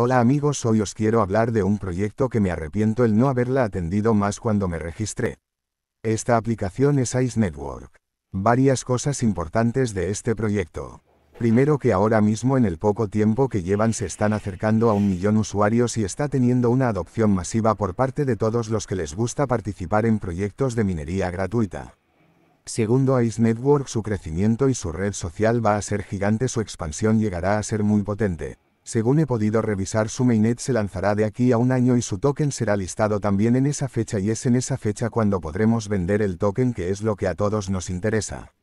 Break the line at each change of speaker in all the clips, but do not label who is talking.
Hola amigos hoy os quiero hablar de un proyecto que me arrepiento el no haberla atendido más cuando me registré. Esta aplicación es Ice Network. Varias cosas importantes de este proyecto. Primero que ahora mismo en el poco tiempo que llevan se están acercando a un millón usuarios y está teniendo una adopción masiva por parte de todos los que les gusta participar en proyectos de minería gratuita. Segundo Ice Network su crecimiento y su red social va a ser gigante su expansión llegará a ser muy potente. Según he podido revisar su mainnet se lanzará de aquí a un año y su token será listado también en esa fecha y es en esa fecha cuando podremos vender el token que es lo que a todos nos interesa.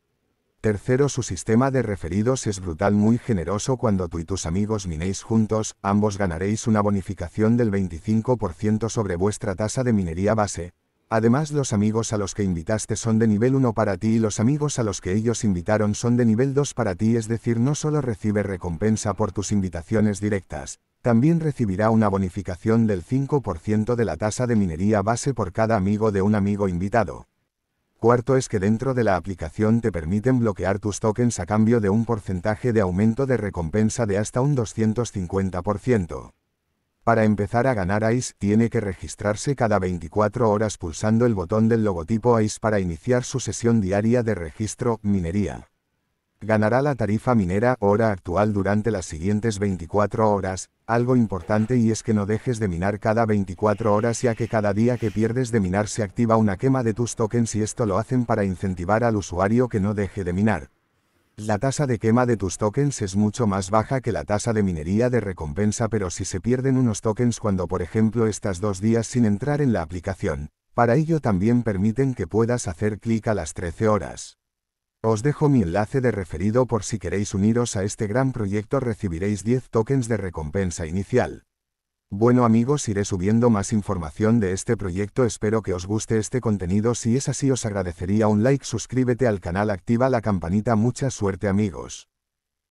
Tercero, su sistema de referidos es brutal muy generoso cuando tú y tus amigos minéis juntos, ambos ganaréis una bonificación del 25% sobre vuestra tasa de minería base, Además los amigos a los que invitaste son de nivel 1 para ti y los amigos a los que ellos invitaron son de nivel 2 para ti, es decir, no solo recibe recompensa por tus invitaciones directas, también recibirá una bonificación del 5% de la tasa de minería base por cada amigo de un amigo invitado. Cuarto es que dentro de la aplicación te permiten bloquear tus tokens a cambio de un porcentaje de aumento de recompensa de hasta un 250%. Para empezar a ganar ICE tiene que registrarse cada 24 horas pulsando el botón del logotipo ICE para iniciar su sesión diaria de registro minería. Ganará la tarifa minera hora actual durante las siguientes 24 horas, algo importante y es que no dejes de minar cada 24 horas ya que cada día que pierdes de minar se activa una quema de tus tokens y esto lo hacen para incentivar al usuario que no deje de minar. La tasa de quema de tus tokens es mucho más baja que la tasa de minería de recompensa pero si se pierden unos tokens cuando por ejemplo estás dos días sin entrar en la aplicación, para ello también permiten que puedas hacer clic a las 13 horas. Os dejo mi enlace de referido por si queréis uniros a este gran proyecto recibiréis 10 tokens de recompensa inicial. Bueno amigos iré subiendo más información de este proyecto espero que os guste este contenido si es así os agradecería un like suscríbete al canal activa la campanita mucha suerte amigos.